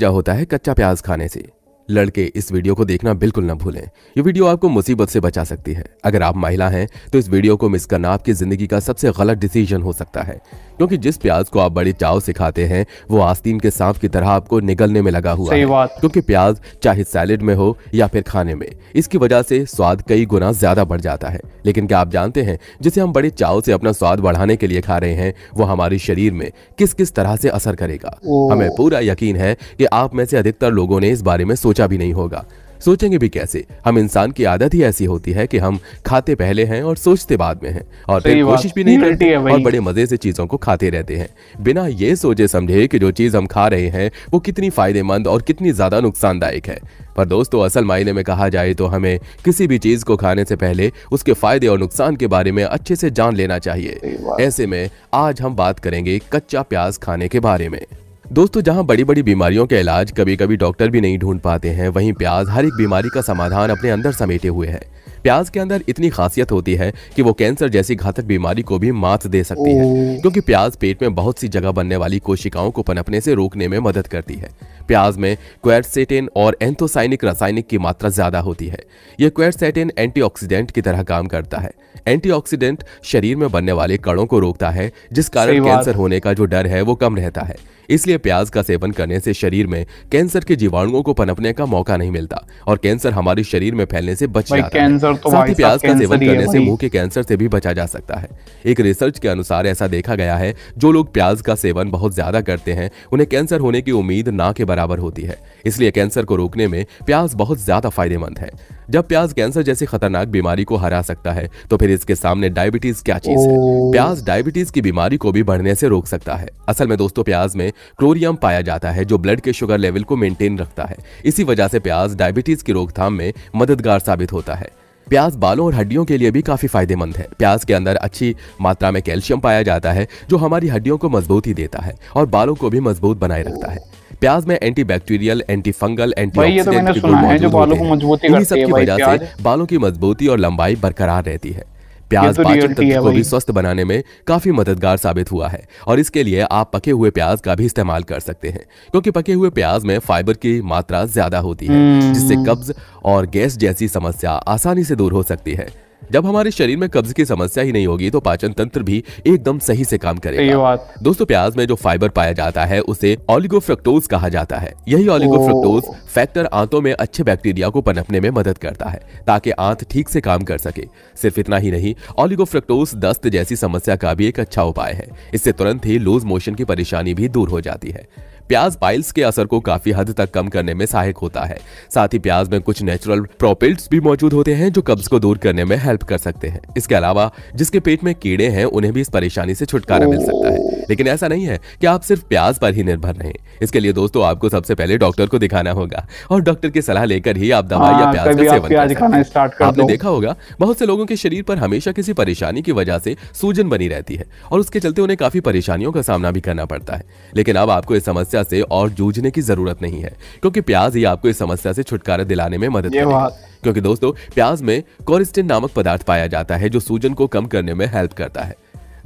जा होता है कच्चा प्याज खाने से लड़के इस वीडियो को देखना बिल्कुल ना भूलें ये वीडियो आपको मुसीबत से बचा सकती है अगर आप महिला हैं तो इस वीडियो को मिस करना आपकी जिंदगी का सबसे गलत डिसीजन हो सकता है क्योंकि जिस प्याज को आप बड़े चाव से खाते हैं वो आस्तीन के सांप की तरह आपको निगलने में लगा हुआ है क्योंकि प्याज चाहे सैलेड में हो या फिर खाने में इसकी वजह से स्वाद कई गुना ज्यादा बढ़ जाता है लेकिन क्या आप जानते हैं जिसे हम बड़े चाव से अपना स्वाद बढ़ाने के लिए खा रहे हैं वो हमारे शरीर में किस किस तरह से असर करेगा हमें पूरा यकीन है की आप में से अधिकतर लोगों ने इस बारे में सोचा सोचा भी नहीं होगा सोचेंगे भी कैसे हम इंसान की आदत ही ऐसी होती है कि हम खाते पहले हैं और सोचते बाद में हैं और फिर कोशिश भी नहीं करते और बड़े मजे से चीजों को खाते रहते हैं बिना ये सोचे समझे कि जो चीज हम खा रहे हैं वो कितनी फायदेमंद और कितनी ज्यादा नुकसानदायक है पर दोस्तों असल मायने में कहा जाए तो हमें किसी भी चीज को खाने से पहले उसके फायदे और नुकसान के बारे में अच्छे से जान लेना चाहिए ऐसे में आज हम बात करेंगे कच्चा प्याज खाने के बारे में दोस्तों जहां बड़ी बड़ी बीमारियों का इलाज कभी कभी डॉक्टर भी नहीं ढूंढ पाते हैं वहीं प्याज हर एक बीमारी का समाधान अपने अंदर समेटे हुए है प्याज के अंदर इतनी खासियत होती है कि वो कैंसर जैसी घातक बीमारी को भी मात दे सकती है क्योंकि प्याज पेट में बहुत सी जगह बनने वाली कोशिकाओं को पनपने से रोकने में मदद करती है प्याज में क्वेरसेटिन और एंथोसाइनिक रासायनिक की मात्रा ज्यादा होती है यह क्वेरसेटिन एंटीऑक्सीडेंट की तरह काम करता है एंटीऑक्सीडेंट शरीर में बनने वाले कणों को रोकता है जिस कारण कैंसर होने का जो डर है वो कम रहता है इसलिए प्याज का सेवन करने से शरीर में कैंसर के जीवाणुओं को पनपने का मौका नहीं मिलता और कैंसर हमारे शरीर में फैलने से बच जाता है तो साथ ही प्याज का सेवन करने से मुंह के कैंसर से भी बचा जा सकता है एक रिसर्च के अनुसार ऐसा देखा गया है जो लोग प्याज का सेवन बहुत ज्यादा करते हैं उन्हें कैंसर होने की उम्मीद ना के बराबर होती है इसलिए कैंसर को रोकने में प्याज बहुत ज्यादा फायदेमंद है जब प्याज कैंसर जैसी खतरनाक बीमारी को हरा सकता है तो फिर इसके सामने डायबिटीज क्या चीज है प्याज डायबिटीज की बीमारी को भी बढ़ने से रोक सकता है असल में दोस्तों प्याज में क्लोरियम पाया जाता है जो ब्लड के शुगर लेवल को मेंटेन रखता है इसी वजह से प्याज डायबिटीज की रोकथाम में मददगार साबित होता है प्याज बालों और हड्डियों के लिए भी काफी फायदेमंद है प्याज के अंदर अच्छी मात्रा में कैल्शियम पाया जाता है जो हमारी हड्डियों को मजबूती देता है और बालों को भी मजबूत बनाए रखता है प्याज में anti bacterial anti fungal anti सबकी की वजह से बालों की मजबूती और लंबाई बरकरार रहती है प्याज तो पाचन तंत्र को भी स्वस्थ बनाने में काफी मददगार साबित हुआ है और इसके लिए आप पके हुए प्याज का भी इस्तेमाल कर सकते हैं क्योंकि पके हुए प्याज में फाइबर की मात्रा ज्यादा होती है जिससे हम्म। कब्ज और गैस जैसी समस्या आसानी से दूर हो सकती है जब हमारे शरीर में कब्ज की समस्या ही नहीं होगी तो पाचन तंत्र भी एकदम सही से काम करेगा दोस्तों प्याज में जो फाइबर पाया जाता है उसे ऑलिगोफ्रक्टोज कहा जाता है यही ऑलिगोफ्रक्टोज फैक्टर आंतों में अच्छे बैक्टीरिया को पनपने में मदद करता है ताकि आंत ठीक से काम कर सके सिर्फ इतना ही नहीं ऑलिगोफ्रक्टोज दस्त जैसी समस्या का भी एक अच्छा उपाय है इससे तुरंत ही लूज मोशन की परेशानी भी दूर हो जाती है प्याज बाइल्स के असर को काफी हद तक कम करने में सहायक होता है साथ ही प्याज में कुछ नेचुरल प्रोपिल्स भी मौजूद होते हैं जो कब्ज को दूर करने में हेल्प कर सकते हैं इसके अलावा जिसके पेट में कीड़े हैं उन्हें भी इस परेशानी से छुटकारा मिल सकता है लेकिन ऐसा नहीं है कि आप सिर्फ प्याज पर ही निर्भर रहें इसके लिए दोस्तों आपको सबसे पहले डॉक्टर को दिखाना होगा और डॉक्टर की सलाह लेकर ही आप दवाई या हाँ, प्याज का सेवन आपने देखा होगा बहुत से लोगों के शरीर पर हमेशा किसी परेशानी की वजह से सूजन बनी रहती है और उसके चलते उन्हें काफी परेशानियों का सामना भी करना पड़ता है लेकिन अब आपको इस समस्या से और जूझने की जरूरत नहीं है क्योंकि प्याज ही आपको इस समस्या से छुटकारा दिलाने में मदद करेगा क्योंकि दोस्तों प्याज में कोरिस्टिन नामक पदार्थ पाया जाता है जो सूजन को कम करने में हेल्प करता है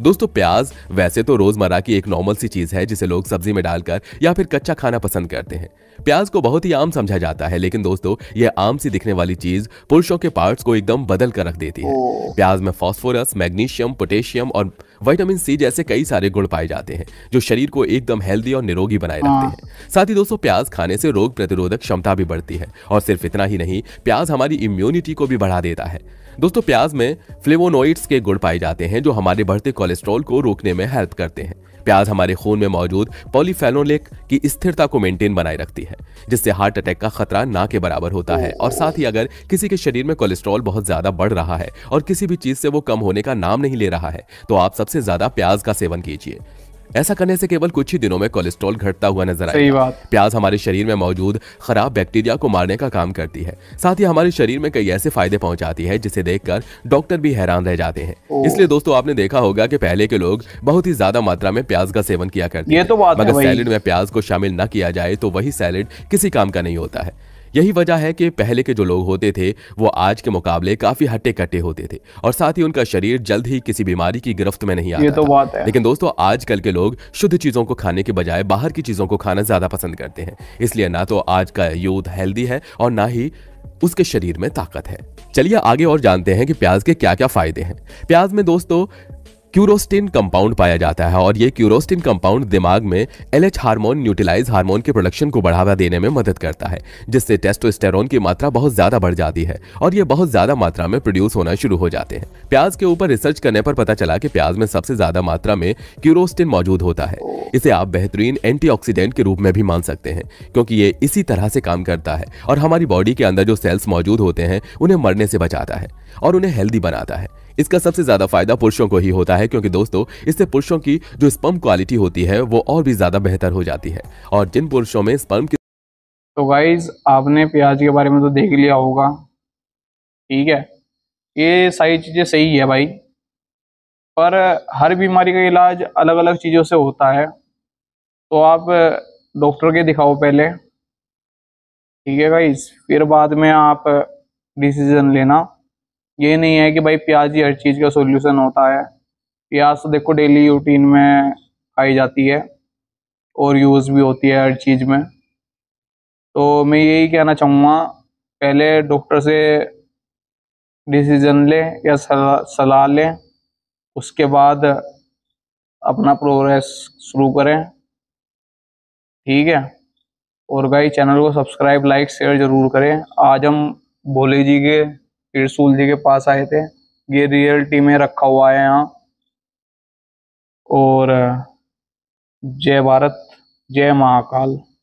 दोस्तों प्याज वैसे तो रोजमर्रा की एक नॉर्मल सी चीज है जिसे लोग सब्जी में डालकर या फिर कच्चा खाना पसंद करते हैं प्याज को बहुत ही आम समझा जाता है लेकिन दोस्तों यह आम सी दिखने वाली चीज पुरुषों के पार्ट्स को एकदम बदल कर रख देती है प्याज में फॉस्फोरस मैग्नीशियम पोटेशियम और विटामिन सी जैसे कई सारे गुण पाए जाते हैं जो शरीर को एकदम हेल्दी और निरोगी बनाए रखते हाँ। हैं साथ ही दोस्तों प्याज खाने से रोग प्रतिरोधक क्षमता भी बढ़ती है और सिर्फ इतना ही नहीं प्याज हमारी इम्यूनिटी को भी बढ़ा देता है दोस्तों प्याज में फ्लेवोनोइड्स के गुड़ पाए जाते हैं जो हमारे बढ़ते कोलेस्ट्रॉल को रोकने में हेल्प करते हैं प्याज हमारे खून में मौजूद पॉलीफेनोलिक की स्थिरता को मेंटेन बनाए रखती है जिससे हार्ट अटैक का खतरा ना के बराबर होता है और साथ ही अगर किसी के शरीर में कोलेस्ट्रॉल बहुत ज्यादा बढ़ रहा है और किसी भी चीज से वो कम होने का नाम नहीं ले रहा है तो आप सबसे ज्यादा प्याज का सेवन कीजिए ऐसा करने से केवल कुछ ही दिनों में कोलेस्ट्रॉल घटता हुआ नजर आएगा प्याज हमारे शरीर में मौजूद खराब बैक्टीरिया को मारने का काम करती है साथ ही हमारे शरीर में कई ऐसे फायदे पहुंचाती है जिसे देखकर डॉक्टर भी हैरान रह जाते हैं इसलिए दोस्तों आपने देखा होगा की पहले के लोग बहुत ही ज्यादा मात्रा में प्याज का सेवन किया करते तो हैं मगर सैलेड में प्याज को शामिल न किया जाए तो वही सैलेड किसी काम का नहीं होता है यही वजह है कि पहले के जो लोग होते थे वो आज के मुकाबले काफी हट्टे कट्टे होते थे और साथ ही उनका शरीर जल्द ही किसी बीमारी की गिरफ्त में नहीं आता तो बात है। लेकिन दोस्तों आजकल के लोग शुद्ध चीजों को खाने के बजाय बाहर की चीजों को खाना ज्यादा पसंद करते हैं इसलिए ना तो आज का यूथ हेल्दी है और ना ही उसके शरीर में ताकत है चलिए आगे और जानते हैं कि प्याज के क्या क्या फायदे हैं प्याज में दोस्तों क्यूरोस्टिन कंपाउंड पाया जाता है और ये क्यूरोस्टिन कंपाउंड दिमाग में एलएच हार्मोन न्यूटिलाइज हार्मोन के प्रोडक्शन को बढ़ावा देने में मदद करता है जिससे टेस्टोस्टेरोन की मात्रा बहुत ज्यादा बढ़ जाती है और ये बहुत ज्यादा मात्रा में प्रोड्यूस होना शुरू हो जाते हैं प्याज के ऊपर रिसर्च करने पर पता चला कि प्याज में सबसे ज्यादा मात्रा में क्यूरोस्टिन मौजूद होता है इसे आप बेहतरीन एंटी के रूप में भी मान सकते हैं क्योंकि ये इसी तरह से काम करता है और हमारी बॉडी के अंदर जो सेल्स मौजूद होते हैं उन्हें मरने से बचाता है और उन्हें हेल्दी बनाता है इसका सबसे ज्यादा फायदा पुरुषों को ही होता है क्योंकि दोस्तों इससे पुरुषों की जो स्पर्म क्वालिटी होती है वो और भी ज्यादा बेहतर हो जाती है और जिन पुरुषों में स्पर्म की तो गाइज आपने प्याज के बारे में तो देख लिया होगा ठीक है ये सारी चीज़ें सही है भाई पर हर बीमारी का इलाज अलग अलग चीज़ों से होता है तो आप डॉक्टर के दिखाओ पहले ठीक है गाइज फिर बाद में आप डिसीज़न लेना ये नहीं है कि भाई प्याज ही हर चीज़ का सोल्यूशन होता है प्याज तो देखो डेली रूटीन में खाई जाती है और यूज़ भी होती है हर चीज़ में तो मैं यही कहना चाहूँगा पहले डॉक्टर से डिसीजन लें या सलाह सलाह लें उसके बाद अपना प्रोग्रेस शुरू करें ठीक है और भाई चैनल को सब्सक्राइब लाइक शेयर ज़रूर करें आज हम भोले जी के त्रिशूल जी के पास आए थे ये रियलिटी में रखा हुआ है यहाँ और जय भारत जय महाकाल